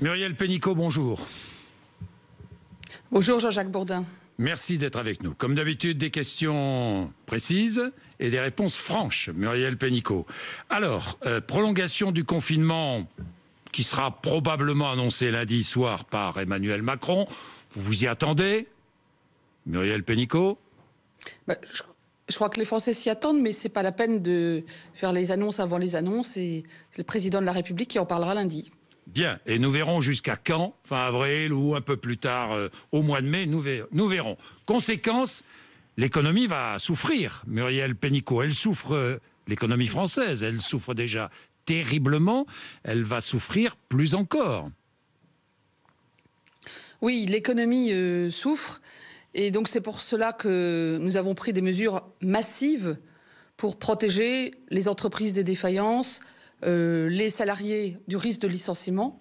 Muriel Pénicaud, bonjour. Bonjour Jean-Jacques Bourdin. Merci d'être avec nous. Comme d'habitude, des questions précises et des réponses franches, Muriel Pénicaud. Alors, euh, prolongation du confinement qui sera probablement annoncé lundi soir par Emmanuel Macron. Vous vous y attendez Muriel Pénicaud bah, je, crois que les Français s'y attendent, mais ce n'est pas la peine de faire les annonces avant les annonces. c'est le président de la République qui en parlera lundi. Bien, et nous verrons jusqu'à quand, fin avril ou un peu plus tard euh, au mois de mai, nous, verrons. Conséquence, l'économie va souffrir, Muriel Pénicaud. Elle souffre, euh, l'économie française, elle souffre déjà terriblement, elle va souffrir plus encore. Oui, l'économie euh, souffre, et donc c'est pour cela que nous avons pris des mesures massives pour protéger les entreprises des défaillances, euh, les salariés du risque de licenciement.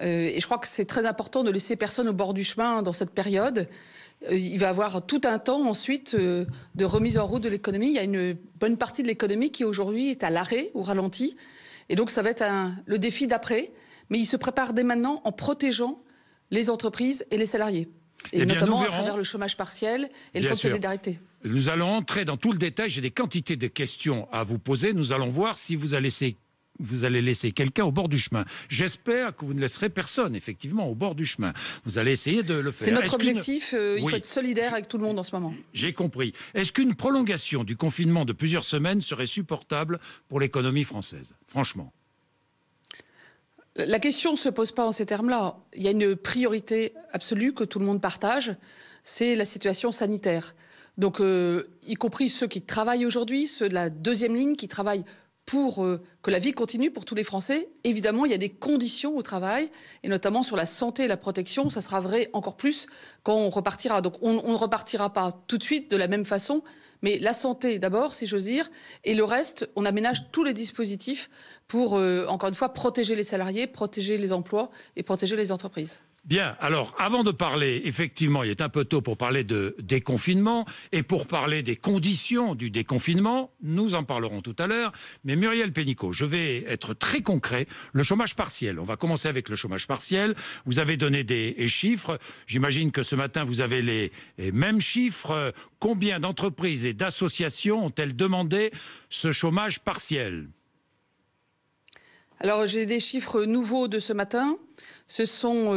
Euh, et je crois que c'est très important de laisser personne au bord du chemin dans cette période euh, il va y avoir tout un temps ensuite de remise en route de l'économie. Il y a une bonne partie de l'économie qui aujourd'hui est à l'arrêt ou ralenti. Et donc ça va être le défi d'après. Mais il se prépare dès maintenant en protégeant les entreprises et les salariés. Et eh notamment à travers le chômage partiel et le fonds de solidarité. Nous allons entrer dans tout le détail. J'ai des quantités de questions à vous poser. Nous allons voir si vous allez vous allez laisser quelqu'un au bord du chemin. J'espère que vous ne laisserez personne, effectivement, au bord du chemin. Vous allez essayer de le faire. C'est notre objectif. Euh, il faut être solidaire avec tout le monde en ce moment. J'ai compris. Est-ce qu'une prolongation du confinement de plusieurs semaines serait supportable pour l'économie française Franchement. La question ne se pose pas en ces termes-là. Il y a une priorité absolue que tout le monde partage, c'est la situation sanitaire. Donc, euh, y compris ceux qui travaillent aujourd'hui, ceux de la deuxième ligne qui travaillent pour euh, que la vie continue pour tous les Français, évidemment, il y a des conditions au travail, et notamment sur la santé et la protection. Ça sera vrai encore plus quand on repartira. Donc on, ne repartira pas tout de suite de la même façon, mais la santé d'abord, si j'ose dire, et le reste, on aménage tous les dispositifs pour, euh, encore une fois, protéger les salariés, protéger les emplois et protéger les entreprises. Bien, alors avant de parler, effectivement, il est un peu tôt pour parler de déconfinement et pour parler des conditions du déconfinement, nous en parlerons tout à l'heure. Mais Muriel Pénicaud, je vais être très concret. Le chômage partiel, on va commencer avec le chômage partiel. Vous avez donné des chiffres. J'imagine que ce matin, vous avez les, mêmes chiffres. Combien d'entreprises et d'associations ont-elles demandé ce chômage partiel alors j'ai des chiffres nouveaux de ce matin. Ce sont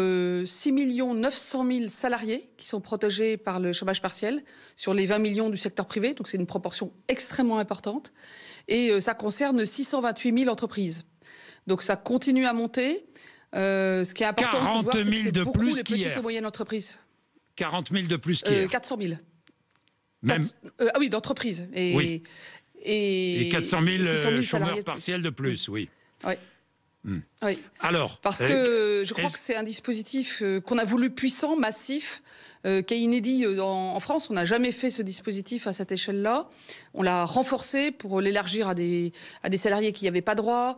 6 900 000 salariés qui sont protégés par le chômage partiel sur les 20 millions du secteur privé, donc c'est une proportion extrêmement importante. Et euh, ça concerne 628 000 entreprises. Donc ça continue à monter. Euh, ce qui est important, c'est de voir que c'est beaucoup plus les petites et moyennes entreprises. 40 000 de plus euh, qu'hier. 400 000. Même... Euh, ah oui, d'entreprises. Et, oui. et, et, 400 000, 000 chômeurs partiels de plus, oui. oui. Mmh. Oui. Alors, parce euh, que je crois que c'est un dispositif euh, qu'on a voulu puissant, massif, euh, qui est inédit en, France. On n'a jamais fait ce dispositif à cette échelle-là. On l'a renforcé pour l'élargir à des salariés qui n'y avaient pas droit,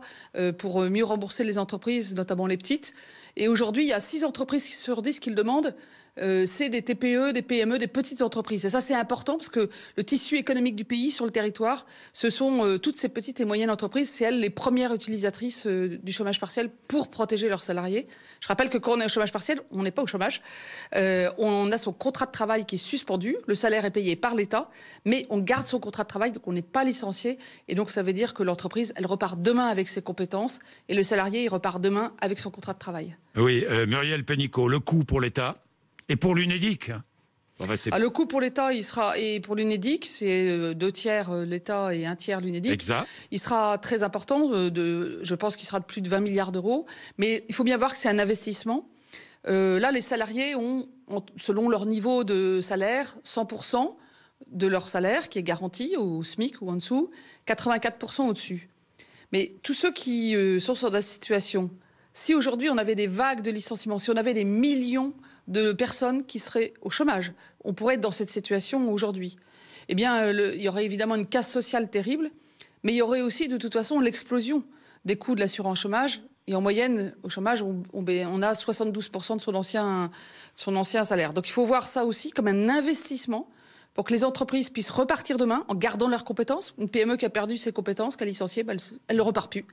pour mieux rembourser les entreprises, notamment les petites. Et aujourd'hui, il y a six entreprises sur 10 qui le demandent. Euh, c'est des TPE, des PME, des petites entreprises. Et ça, c'est important parce que le tissu économique du pays sur le territoire, ce sont euh, toutes ces petites et moyennes entreprises. C'est elles les premières utilisatrices euh, du chômage partiel pour protéger leurs salariés. Je rappelle que quand on est au chômage partiel, on n'est pas au chômage. on a son contrat de travail qui est suspendu. Le salaire est payé par l'État, mais on garde son contrat de travail, donc on n'est pas licencié. Et donc, ça veut dire que l'entreprise, elle repart demain avec ses compétences et le salarié, il repart demain avec son contrat de travail. Oui, euh, Muriel Pénicaud, le coût pour l'État et pour l'UNEDIC ah, le coût pour l'État, il sera et pour l'UNEDIC, c'est euh, deux tiers euh, l'État et un tiers l'Unédic. Il sera très important. je pense qu'il sera de plus de 20 milliards d'euros. Mais il faut bien voir que c'est un investissement. là, les salariés ont, selon leur niveau de salaire, 100 de leur salaire qui est garanti au SMIC ou en dessous, 84 au-dessus. Mais tous ceux qui sont sur la situation si aujourd'hui on avait des vagues de licenciements, si on avait des millions de personnes qui seraient au chômage, on pourrait être dans cette situation aujourd'hui. Eh bien, euh, il y aurait évidemment une casse sociale terrible, mais il y aurait aussi de toute façon l'explosion des coûts de l'assurance chômage. Et en moyenne, au chômage, on, ben, a 72% de son ancien, son ancien salaire. Donc il faut voir ça aussi comme un investissement pour que les entreprises puissent repartir demain en gardant leurs compétences. Une PME qui a perdu ses compétences, qui a licencié, bah, elle ne repart plus.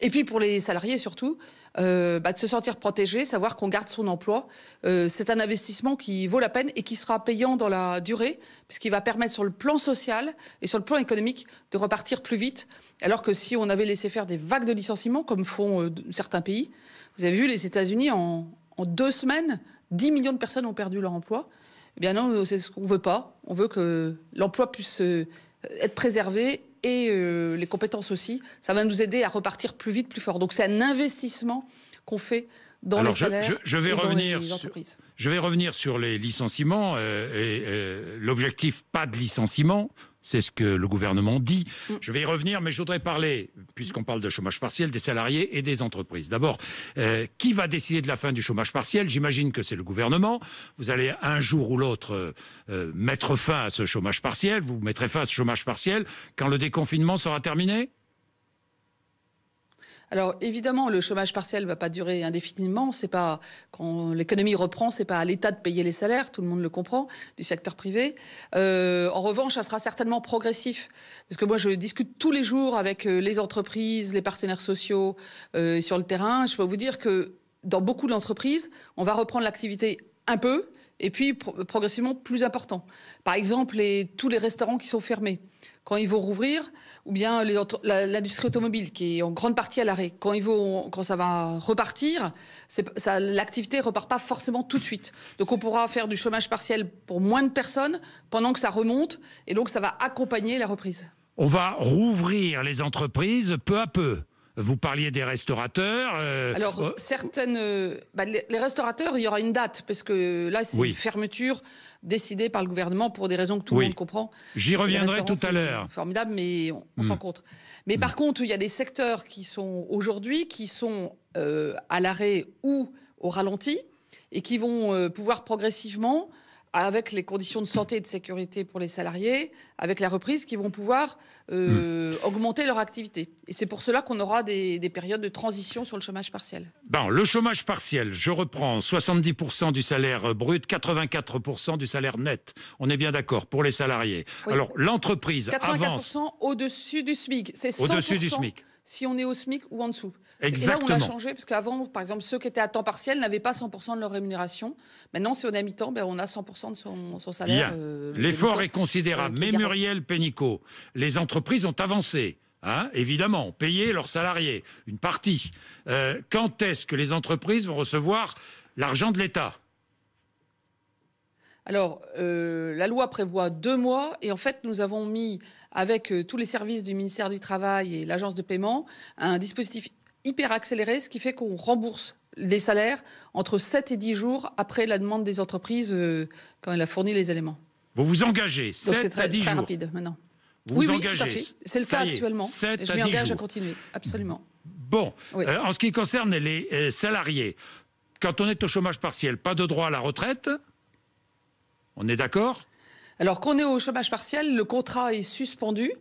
Et puis pour les salariés surtout, euh, bah, de se sentir protégé, savoir qu'on garde son emploi. Euh, c'est un investissement qui vaut la peine et qui sera payant dans la durée, puisqu'il va permettre sur le plan social et sur le plan économique de repartir plus vite. Alors que si on avait laissé faire des vagues de licenciements, comme font euh, certains pays, vous avez vu les États-Unis en, en deux semaines, 10 millions de personnes ont perdu leur emploi. Eh bien non, c'est ce qu'on veut pas. On veut que l'emploi puisse euh, être préservé et euh, les compétences aussi. Ça va nous aider à repartir plus vite, plus fort. Donc c'est un investissement qu'on fait dans les dans les entreprises. je vais revenir sur les licenciements euh, et l'objectif pas de licenciement, c'est ce que le gouvernement dit. Mm. Je vais y revenir, mais je voudrais parler, puisqu'on parle de chômage partiel, des salariés et des entreprises. D'abord, euh, qui va décider de la fin du chômage partiel J'imagine que c'est le gouvernement. Vous allez un jour ou l'autre euh, euh, mettre fin à ce chômage partiel. Vous mettrez fin à ce chômage partiel quand le déconfinement sera terminé alors évidemment, le chômage partiel ne va pas durer indéfiniment. C'est pas quand l'économie reprend, c'est pas à l'État de payer les salaires. Tout le monde le comprend du secteur privé. Euh, en revanche, ça sera certainement progressif, parce que moi je discute tous les jours avec euh, les entreprises, les partenaires sociaux euh, sur le terrain. Je peux vous dire que dans beaucoup d'entreprises, on va reprendre l'activité un peu, et puis progressivement plus important. Par exemple, tous les restaurants qui sont fermés, quand ils vont rouvrir, ou bien l'industrie automobile qui est en grande partie à l'arrêt, quand, ils quand ça va repartir, l'activité ne repart pas forcément tout de suite. Donc on pourra faire du chômage partiel pour moins de personnes pendant que ça remonte, et donc ça va accompagner la reprise. On va rouvrir les entreprises peu à peu. Vous parliez des restaurateurs. Euh, Alors, euh, certaines. Euh, bah, les, restaurateurs, il y aura une date, parce que là, c'est une fermeture décidée par le gouvernement pour des raisons que tout le monde comprend. J'y reviendrai tout à l'heure. Formidable, mais on, s'en hmm. compte. Mais par hmm. contre, il y a des secteurs qui sont aujourd'hui, qui sont à l'arrêt ou au ralenti, et qui vont pouvoir progressivement avec les conditions de santé et de sécurité pour les salariés, avec la reprise, qui vont pouvoir euh, hmm. augmenter leur activité. Et c'est pour cela qu'on aura des, périodes de transition sur le chômage partiel. Bon, le chômage partiel, je reprends 70% du salaire brut, 84% du salaire net. On est bien d'accord pour les salariés. Alors l'entreprise avance. 84% au-dessus du SMIC. C'est au-dessus du SMIC si on est au SMIC ou en dessous. Et là, on a changé, parce qu'avant, par exemple, ceux qui étaient à temps partiel n'avaient pas 100% de leur rémunération. Maintenant, si on est à mi-temps, ben, on a 100% de son, salaire. Euh, L'effort est considérable. Euh, Mais Muriel Pénicaud, les entreprises ont avancé. Hein, évidemment, payer leurs salariés, une partie. Euh, quand est-ce que les entreprises vont recevoir l'argent de l'État alors, euh, la loi prévoit deux mois et en fait, nous avons mis, avec euh, tous les services du ministère du Travail et l'agence de paiement, un dispositif hyper accéléré, ce qui fait qu'on rembourse les salaires entre 7 et 10 jours après la demande des entreprises euh, quand elle a fourni les éléments. Vous vous engagez c'est très, très rapide maintenant. Vous vous engagez. C'est le cas actuellement. et je m'engage à continuer, absolument. Bon, en ce qui concerne les salariés, quand on est au chômage partiel, pas de droit à la retraite on est d'accord Alors qu'on est au chômage partiel, le contrat est suspendu.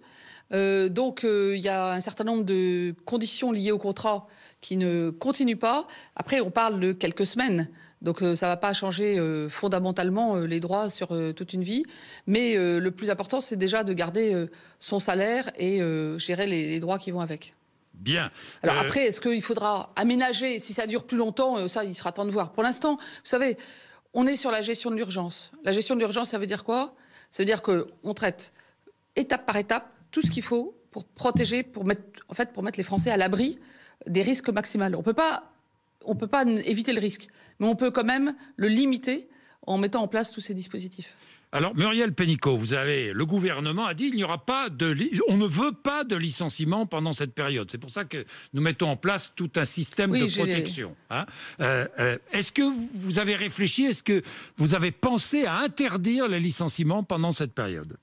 Euh, donc euh, il y a un certain nombre de conditions liées au contrat qui ne continuent pas. Après, on parle de quelques semaines. Donc euh, ça ne va pas changer fondamentalement les droits sur toute une vie. Mais le plus important, c'est déjà de garder son salaire et gérer les droits qui vont avec. Bien. Alors après, est-ce qu'il faudra aménager Si ça dure plus longtemps, ça, il sera temps de voir. Pour l'instant, vous savez, on est sur la gestion de l'urgence. La gestion de l'urgence, ça veut dire quoi Ça veut dire qu'on traite étape par étape tout ce qu'il faut pour protéger, pour mettre, en fait, pour mettre les Français à l'abri des risques maximaux. On peut on peut pas éviter le risque, mais on peut quand même le limiter en mettant en place tous ces dispositifs. Alors, Muriel Pénicaud, vous avez, le gouvernement a dit il n'y aura pas de, on ne veut pas de licenciement pendant cette période. C'est pour ça que nous mettons en place tout un système de protection. Hein. Euh, euh, est-ce que vous avez réfléchi, est-ce que vous avez pensé à interdire les licenciements pendant cette période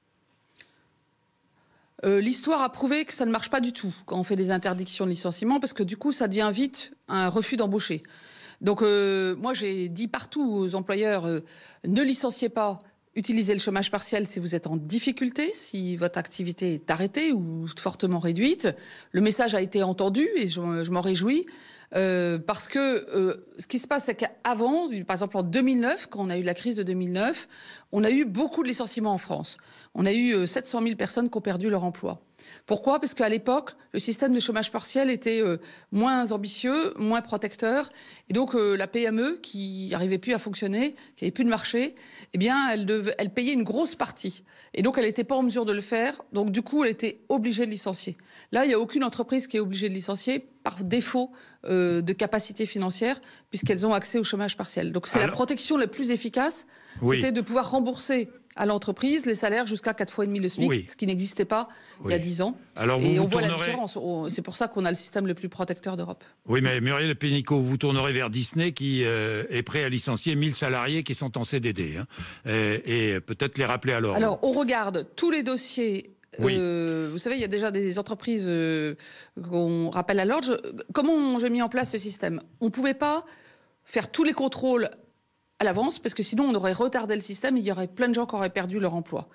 euh, L'histoire a prouvé que ça ne marche pas du tout quand on fait des interdictions de licenciement, parce que du coup, ça devient vite un refus d'embaucher. Donc, moi, j'ai dit partout aux employeurs ne licenciez pas Utilisez le chômage partiel si vous êtes en difficulté, si votre activité est arrêtée ou fortement réduite. Le message a été entendu et je, je m'en réjouis. Euh, parce que euh, ce qui se passe, c'est qu'avant, par exemple en 2009, quand on a eu la crise de 2009, on a eu beaucoup de licenciements en France. On a eu 700 euh, 000 personnes qui ont perdu leur emploi. Pourquoi Parce qu'à l'époque, le système de chômage partiel était moins ambitieux, moins protecteur, et donc la PME qui n'arrivait plus à fonctionner, qui n'avait plus de marché, eh bien, elle payait une grosse partie, et donc elle n'était pas en mesure de le faire. Donc du coup, elle était obligée de licencier. Là, il n'y a aucune entreprise qui est obligée de licencier par défaut euh, de capacité financière, puisqu'elles ont accès au chômage partiel. Donc c'est la protection la plus efficace, c'était de pouvoir rembourser à l'entreprise les salaires jusqu'à 4 fois et demi le SMIC, ce qui n'existait pas il y a 10 ans. et on voit la différence. C'est pour ça qu'on a le système le plus protecteur d'Europe. Oui, mais Muriel Pénicaud, vous tournerez vers Disney qui euh, est prêt à licencier 1000 salariés qui sont en CDD. Hein, et, peut-être les rappeler alors. Alors, on regarde tous les dossiers euh, vous savez, il y a déjà des entreprises euh, qu'on rappelle à l'ordre. Comment j'ai mis en place ce système On ne pouvait pas faire tous les contrôles à l'avance, parce que sinon on aurait retardé le système et il y aurait plein de gens qui auraient perdu leur emploi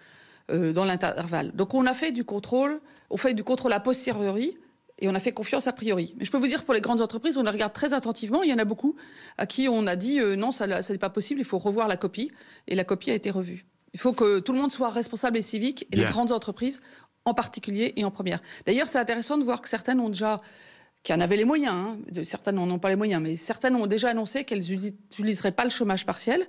euh, dans l'intervalle. Donc on a fait du contrôle, on fait du contrôle a posteriori, et on a fait confiance a priori. Mais je peux vous dire, pour les grandes entreprises, on les regarde très attentivement. Il y en a beaucoup à qui on a dit non, ça n'est pas possible, il faut revoir la copie. Et la copie a été revue. Il faut que tout le monde soit responsable et civique, et les grandes entreprises en particulier et en première. D'ailleurs, c'est intéressant de voir que certaines ont déjà qui en avaient les moyens, hein, certaines n'en ont pas les moyens, mais certaines ont déjà annoncé qu'elles n'utiliseraient pas le chômage partiel,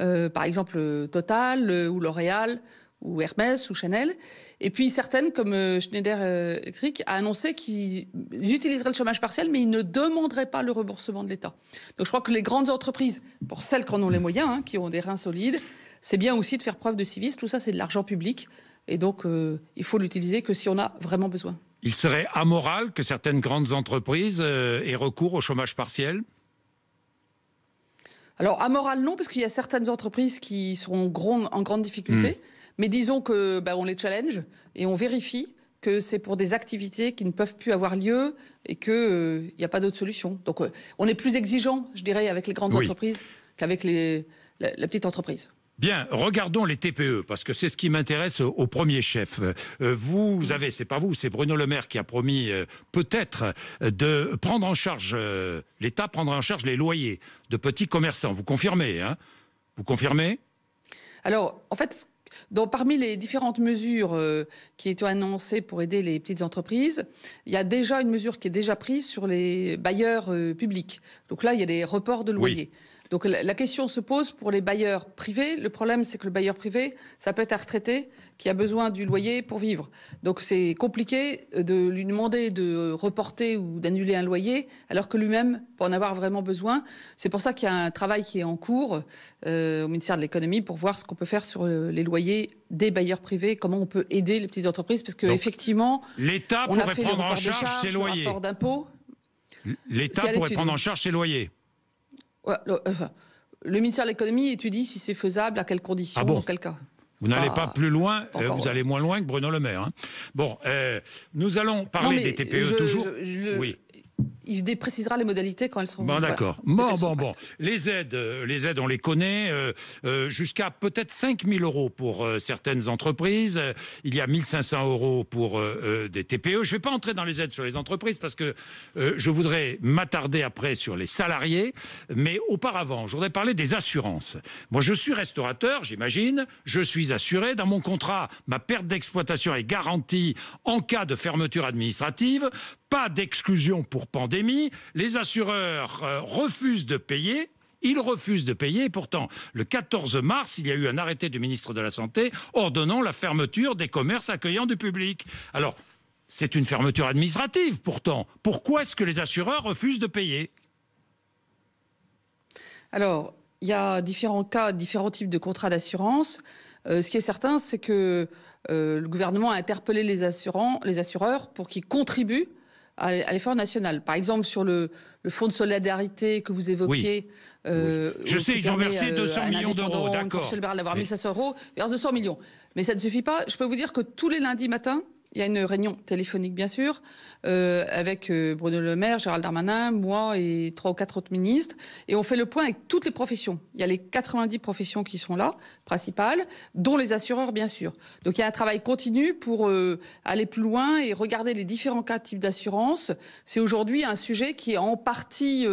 euh, par exemple euh, Total euh, ou L'Oréal ou Hermès ou Chanel. Et puis certaines, comme Schneider Electric, a annoncé qu'ils utiliseraient le chômage partiel, mais ils ne demanderaient pas le remboursement de l'État. Donc je crois que les grandes entreprises, pour celles qui en ont les moyens, hein, qui ont des reins solides, c'est bien aussi de faire preuve de civisme. Tout ça, c'est de l'argent public. Et donc, euh, il faut l'utiliser que si on a vraiment besoin. Il serait amoral que certaines grandes entreprises euh, aient recours au chômage partiel alors, amoral, non, parce qu'il y a certaines entreprises qui sont en grande difficulté. Hmm. Mais disons que bah, on les challenge et on vérifie que c'est pour des activités qui ne peuvent plus avoir lieu et qu'il n'y euh, a pas d'autre solution. Donc, on est plus exigeant, je dirais, avec les grandes entreprises qu'avec les, la petite entreprise. Bien, regardons les TPE, parce que c'est ce qui m'intéresse au premier chef. Euh, vous avez, c'est pas vous, c'est Bruno Le Maire qui a promis euh, peut-être euh, de prendre en charge, l'État prendre en charge les loyers de petits commerçants. Vous confirmez, hein Vous confirmez Alors, en fait, parmi les différentes mesures qui qui étaient annoncées pour aider les petites entreprises, il y a déjà une mesure qui est déjà prise sur les bailleurs publics. Donc là, il y a des reports de loyers. Donc la question se pose pour les bailleurs privés. Le problème, c'est que le bailleur privé, ça peut être un retraité qui a besoin du loyer pour vivre. Donc c'est compliqué euh, de lui demander de reporter ou d'annuler un loyer alors que lui-même peut en avoir vraiment besoin. C'est pour ça qu'il y a un travail qui est en cours euh, au ministère de l'économie pour voir ce qu'on peut faire sur euh, les loyers des bailleurs privés, comment on peut aider les petites entreprises, parce que effectivement, l'État pourrait prendre en charge ses loyers. L'État pourrait prendre en charge ses loyers le, ministère de l'économie étudie si c'est faisable, à quelles conditions, ah dans quel cas. Vous n'allez pas, plus loin, euh, vous allez moins loin que Bruno Le Maire. Hein. Bon, euh, nous allons parler des TPE toujours. oui il précisera les modalités quand elles seront. Bon, d'accord. bon, bon, bon. Les aides, euh, les aides, on les connaît, euh, euh, jusqu'à peut-être 5 000 euros pour certaines entreprises. Il y a 1 500 euros pour des TPE. Je ne vais pas entrer dans les aides sur les entreprises parce que je voudrais m'attarder après sur les salariés. Mais auparavant, je voudrais parler des assurances. Moi, je suis restaurateur, j'imagine. Je suis assuré. Dans mon contrat, ma perte d'exploitation est garantie en cas de fermeture administrative pas d'exclusion pour pandémie, les assureurs euh, refusent de payer. Ils refusent de payer. pourtant, le 14 mars, il y a eu un arrêté du ministre de la Santé ordonnant la fermeture des commerces accueillant du public. Alors, c'est une fermeture administrative pourtant. Pourquoi est-ce que les assureurs refusent de payer Alors, il y a différents cas, différents types de contrats d'assurance. Euh, ce qui est certain, c'est que euh, le gouvernement a interpellé les, les assureurs pour qu'ils contribuent à l'effort national. Par exemple, sur le, fonds de solidarité que vous évoquiez. Oui. Euh, Je sais, ils ont versé 200 euh, millions d'euros, d'accord. Michel Barral d'avoir Mais... 500 euros, verse 200 millions. Mais ça ne suffit pas. Je peux vous dire que tous les lundis matin, il y a une réunion téléphonique, bien sûr, euh, avec euh, Bruno Le Maire, Gérald Darmanin, moi et trois ou quatre autres ministres. Et on fait le point avec toutes les professions. Il y a les 90 professions qui sont là, principales, dont les assureurs, bien sûr. Donc il y a un travail continu pour euh, aller plus loin et regarder les différents cas types d'assurance. C'est aujourd'hui un sujet qui est en partie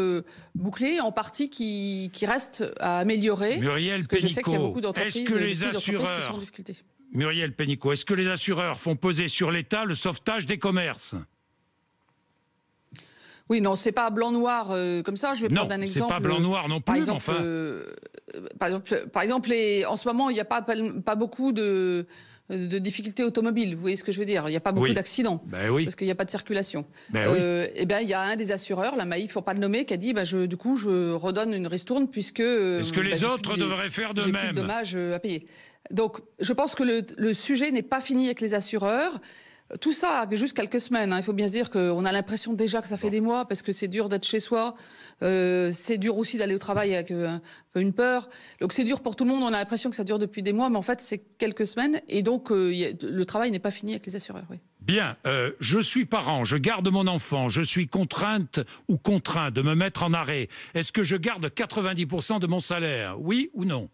bouclé, en partie qui, reste à améliorer. Muriel je sais qu'il y a beaucoup d'entreprises, les assureurs... qui sont en difficulté. Muriel Pénicaud, est-ce que les assureurs font peser sur l'État le sauvetage des commerces oui, non, c'est pas blanc-noir euh, comme ça. Je vais prendre un exemple. Euh, non, pas blanc-noir non plus. Euh, par exemple, par exemple, en ce moment, il n'y a pas beaucoup de, euh, de difficultés automobiles. Vous voyez ce que je veux dire Il n'y a pas beaucoup d'accidents ben parce qu'il n'y a pas de circulation. Ben euh, eh bien, il y a un des assureurs, la Maïf, faut pas le nommer, qui a dit bah, du coup, je redonne une ristourne puisque. Euh, Est-ce que bah, les autres devraient faire de même plus de à payer. Donc, je pense que le, le sujet n'est pas fini avec les assureurs. Tout ça que juste quelques semaines. Hein. Il faut bien se dire qu'on a l'impression déjà que ça fait des mois parce que c'est dur d'être chez soi. Euh, c'est dur aussi d'aller au travail avec euh, une peur. Donc c'est dur pour tout le monde. On a l'impression que ça dure depuis des mois, mais en fait c'est quelques semaines. Et donc euh, le travail n'est pas fini avec les assureurs. Oui. Bien, je suis parent, je garde mon enfant, je suis contrainte ou contraint de me mettre en arrêt. Est-ce que je garde 90% de mon salaire Oui ou non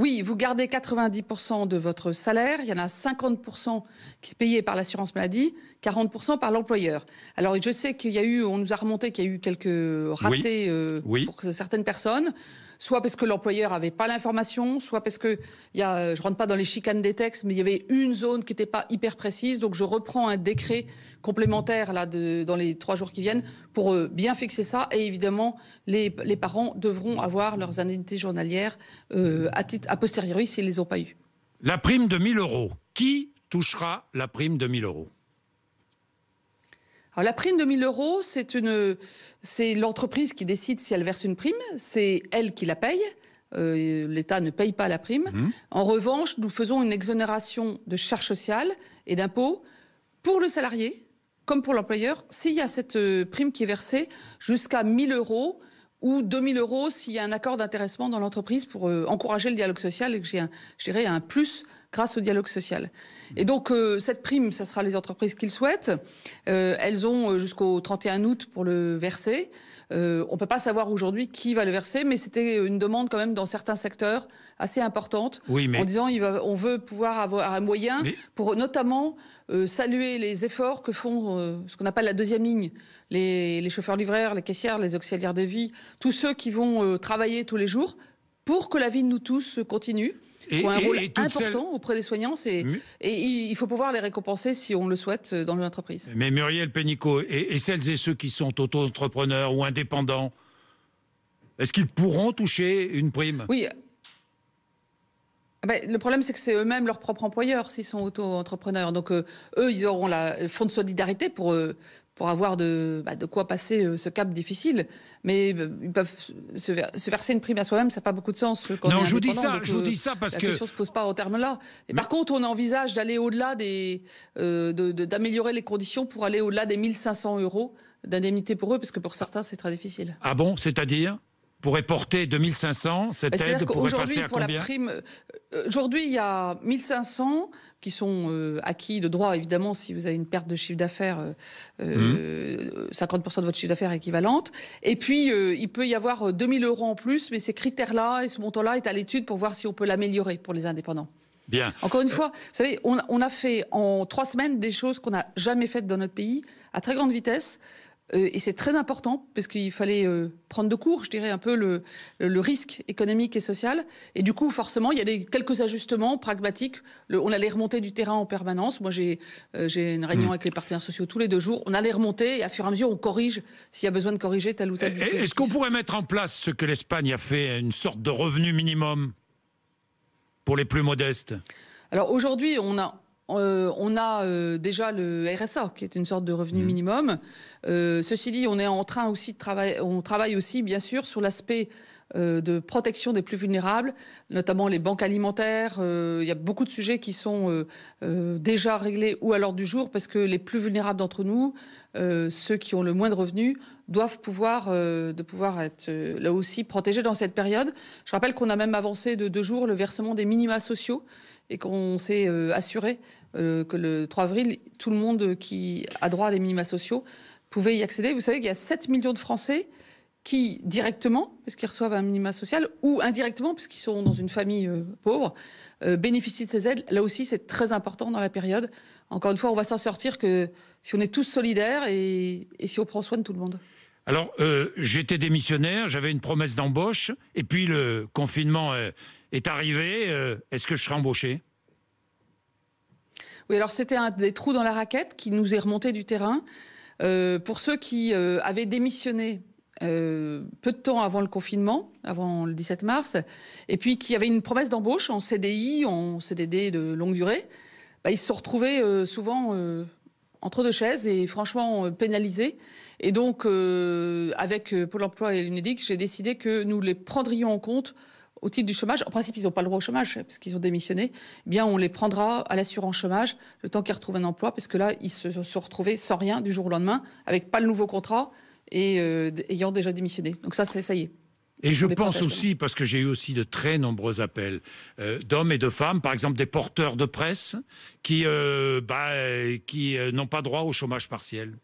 oui, vous gardez 90% de votre salaire. Il y en a 50% qui est payé par l'assurance maladie, 40% par l'employeur. Alors, je sais qu'il y a eu, on nous a remonté qu'il y a eu quelques ratés euh, pour certaines personnes soit parce que l'employeur n'avait pas l'information, soit parce que je ne je rentre pas dans les chicanes des textes, mais il y avait une zone qui n'était pas hyper précise, donc je reprends un décret complémentaire là dans les trois jours qui viennent pour euh, bien fixer ça. Et évidemment, les, parents devront avoir leurs indemnités journalières euh, à a posteriori s'ils les ont pas eues. La prime de 1000 euros. Qui touchera la prime de 1000 euros la prime de 1000 euros, c'est c'est l'entreprise qui décide si elle verse une prime. C'est elle qui la paye. Euh, L'État ne paye pas la prime. Mmh. En revanche, nous faisons une exonération de charges sociales et d'impôts pour le salarié comme pour l'employeur s'il y a cette euh, prime qui est versée jusqu'à 1000 euros ou 2000 euros s'il y a un accord d'intéressement dans l'entreprise pour euh, encourager le dialogue social et que j'ai un plus grâce au dialogue social. Et donc euh, cette prime, ça sera les entreprises qui le souhaitent. Euh, elles ont euh, jusqu'au 31 août pour le verser. on ne peut pas savoir aujourd'hui qui va le verser, mais c'était une demande quand même dans certains secteurs assez importante, en disant il on veut pouvoir avoir un moyen pour notamment saluer les efforts que font ce qu'on appelle la deuxième ligne, les, chauffeurs livraires les caissières, les auxiliaires de vie, tous ceux qui vont travailler tous les jours pour que la vie de nous tous continue et, un rôle important auprès des soignants. Et, et il faut pouvoir les récompenser si on le souhaite euh, dans l'entreprise. Mais Muriel Pénicaud, et, celles et ceux qui sont auto-entrepreneurs ou indépendants, est-ce qu'ils pourront toucher une prime Oui, ah ben, le problème, c'est que c'est eux-mêmes leurs propres employeurs s'ils sont auto-entrepreneurs. Donc, euh, eux, ils auront la fonds de solidarité pour, euh, pour avoir de, bah, de quoi passer euh, ce cap difficile. Mais euh, ils peuvent se, verser une prime à soi-même, ça n'a pas beaucoup de sens. Quand non, je vous dis ça, je vous euh, dis ça parce que la question se pose pas en termes là. Et par contre, on envisage d'aller au-delà des, d'améliorer les conditions pour aller au-delà des 1500 euros d'indemnité pour eux, parce que pour certains, c'est très difficile. Ah bon, c'est-à-dire pourrait porter 2500 Cette aide pourrait passer à euh, euh, Aujourd'hui, il y a 1500 qui sont euh, acquis de droit, évidemment, si vous avez une perte de chiffre d'affaires, 50% mhm. de votre chiffre d'affaires équivalente. Et puis, il peut y avoir 2000 euros en plus, mais ces critères-là et ce montant-là est à l'étude pour voir si on peut l'améliorer pour les indépendants. Bien. Encore une fois, vous savez, on, on a fait en trois semaines des choses qu'on n'a jamais faites dans notre pays, à très grande vitesse. Euh, et c'est très important parce qu'il fallait euh, prendre de court, je dirais, un peu le, risque économique et social. Et du coup, forcément, il y a des, quelques ajustements pragmatiques. on allait remonter du terrain en permanence. Moi, j'ai euh, une réunion mmh. avec les partenaires sociaux tous les deux jours. On allait remonter et à fur et à mesure, on corrige s'il y a besoin de corriger tel ou tel dispositif. Est-ce qu'on pourrait mettre en place ce que l'Espagne a fait, une sorte de revenu minimum pour les plus modestes alors aujourd'hui, on a euh, on a euh, déjà le RSA, qui est une sorte de revenu mmh. minimum. Euh, ceci dit, on est en train aussi de travailler, on travaille aussi, bien sûr, sur l'aspect euh, de protection des plus vulnérables, notamment les banques alimentaires. Euh, il y a beaucoup de sujets qui sont euh, déjà réglés ou à l'ordre du jour parce que les plus vulnérables d'entre nous, ceux qui ont le moins de revenus, doivent pouvoir, de pouvoir être là aussi protégés dans cette période. Je rappelle qu'on a même avancé de deux jours le versement des minima sociaux et qu'on s'est assuré que le 3 avril, tout le monde qui a droit à des minima sociaux pouvait y accéder. Vous savez qu'il y a 7 millions de Français qui, directement, parce qu'ils reçoivent un minima social, ou indirectement, parce qu'ils sont dans une famille euh, pauvre, euh, bénéficient de ces aides. Là aussi, c'est très important dans la période. Encore une fois, on va s'en sortir que si on est tous solidaires et, si on prend soin de tout le monde. Alors, euh, j'étais démissionnaire, j'avais une promesse d'embauche, et puis le confinement est arrivé. Est-ce que je serai embauché Oui, alors c'était un des trous dans la raquette qui nous est remonté du terrain. pour ceux qui avaient démissionné euh, peu de temps avant le confinement, avant le 17 mars, et puis qui avait une promesse d'embauche en CDI, en CDD de longue durée, bah, ils se sont euh, souvent euh, entre deux chaises et franchement pénalisés. Et donc, avec Pôle emploi et l'UNEDIC, j'ai décidé que nous les prendrions en compte au titre du chômage, en principe, ils n'ont pas le droit au chômage parce qu'ils ont démissionné, eh bien, on les prendra à l'assurance chômage le temps qu'ils retrouvent un emploi parce que là, ils se sont retrouvés sans rien du jour au lendemain, avec pas le nouveau contrat, et euh, ayant déjà démissionné. Donc ça, ça y est. Et je pense aussi, parce que j'ai eu aussi de très nombreux appels euh, d'hommes et de femmes, par exemple des porteurs de presse, qui, euh, bah, qui n'ont pas droit au chômage partiel,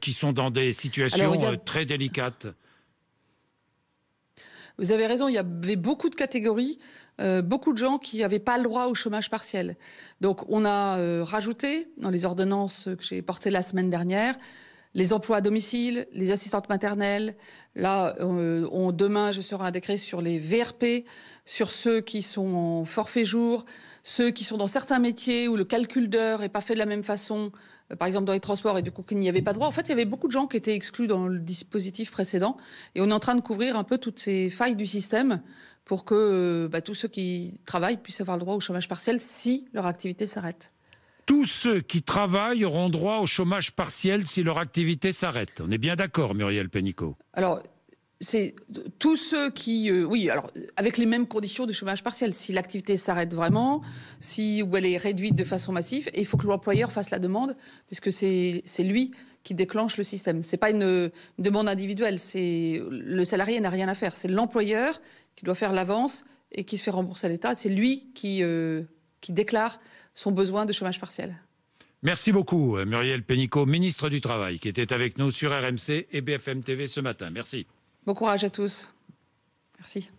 qui sont dans des situations très délicates. Vous avez raison, il y avait beaucoup de catégories, beaucoup de gens qui n'avaient pas le droit au chômage partiel. Donc on a rajouté dans les ordonnances que j'ai portées la semaine dernière les emplois à domicile, les assistantes maternelles. Là, euh, on, demain, je serai un décret sur les VRP, sur ceux qui sont en forfait jour, ceux qui sont dans certains métiers où le calcul d'heures n'est pas fait de la même façon, euh, par exemple dans les transports, et du coup qu'il n'y avait pas droit. En fait, il y avait beaucoup de gens qui étaient exclus dans le dispositif précédent, et on est en train de couvrir un peu toutes ces failles du système pour que euh, bah, tous ceux qui travaillent puissent avoir le droit au chômage partiel si leur activité s'arrête tous ceux qui travaillent auront droit au chômage partiel si leur activité s'arrête. On est bien d'accord, Muriel Pénicaud Alors, c'est tous ceux qui, euh, oui, alors avec les mêmes conditions de chômage partiel. Si l'activité s'arrête vraiment, si ou elle est réduite de façon massive, il faut que l'employeur fasse la demande, puisque c'est lui qui déclenche le système. Ce n'est pas une, demande individuelle. C'est le salarié n'a rien à faire. C'est l'employeur qui doit faire l'avance et qui se fait rembourser à l'État. C'est lui qui euh, déclare son besoin de chômage partiel. Merci beaucoup, euh, Muriel Pénicaud, ministre du Travail, qui était avec nous sur RMC et BFM TV ce matin. Merci. Bon courage à tous. Merci.